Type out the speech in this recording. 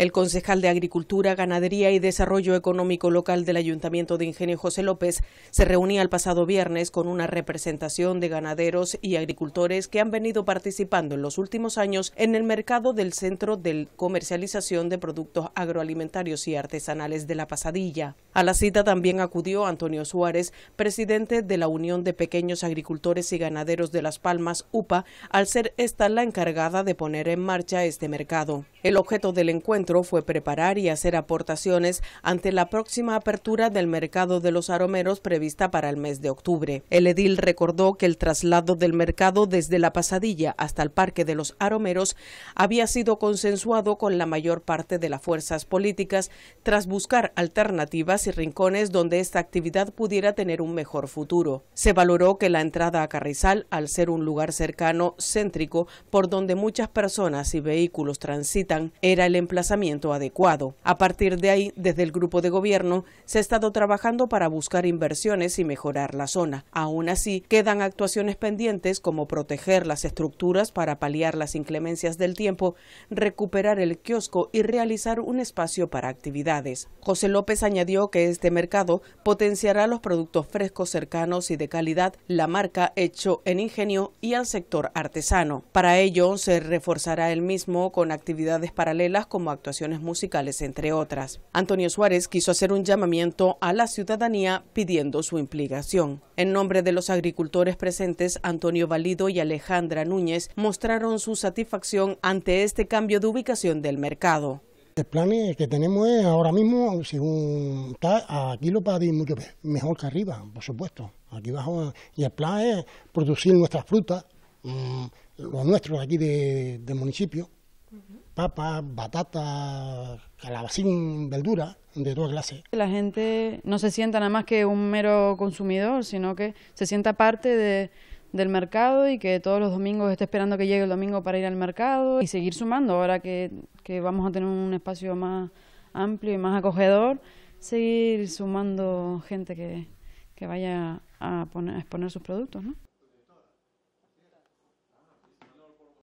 El concejal de Agricultura, Ganadería y Desarrollo Económico Local del Ayuntamiento de Ingenio José López se reunía el pasado viernes con una representación de ganaderos y agricultores que han venido participando en los últimos años en el mercado del Centro de Comercialización de Productos Agroalimentarios y Artesanales de la Pasadilla. A la cita también acudió Antonio Suárez, presidente de la Unión de Pequeños Agricultores y Ganaderos de Las Palmas, UPA, al ser esta la encargada de poner en marcha este mercado. El objeto del encuentro fue preparar y hacer aportaciones ante la próxima apertura del mercado de los aromeros prevista para el mes de octubre. El edil recordó que el traslado del mercado desde la pasadilla hasta el Parque de los Aromeros había sido consensuado con la mayor parte de las fuerzas políticas tras buscar alternativas y rincones donde esta actividad pudiera tener un mejor futuro. Se valoró que la entrada a Carrizal, al ser un lugar cercano, céntrico, por donde muchas personas y vehículos transitan, era el emplazamiento adecuado. A partir de ahí, desde el grupo de gobierno, se ha estado trabajando para buscar inversiones y mejorar la zona. Aún así, quedan actuaciones pendientes como proteger las estructuras para paliar las inclemencias del tiempo, recuperar el kiosco y realizar un espacio para actividades. José López añadió que este mercado potenciará los productos frescos cercanos y de calidad, la marca hecho en ingenio y al sector artesano. Para ello, se reforzará el mismo con actividades paralelas como actuaciones musicales, entre otras. Antonio Suárez quiso hacer un llamamiento a la ciudadanía pidiendo su implicación. En nombre de los agricultores presentes, Antonio Valido y Alejandra Núñez mostraron su satisfacción ante este cambio de ubicación del mercado. El plan que tenemos ahora mismo, según está, aquí lo decir mucho mejor que arriba, por supuesto. Aquí abajo, y el plan es producir nuestras frutas, mm, los nuestros aquí de, del municipio, papa, batata, calabacín, verdura, de toda clase. La gente no se sienta nada más que un mero consumidor, sino que se sienta parte del mercado y que todos los domingos esté esperando que llegue el domingo para ir al mercado y seguir sumando. Ahora que, vamos a tener un espacio más amplio y más acogedor, seguir sumando gente que, que vaya a, poner, a exponer sus productos. ¿no?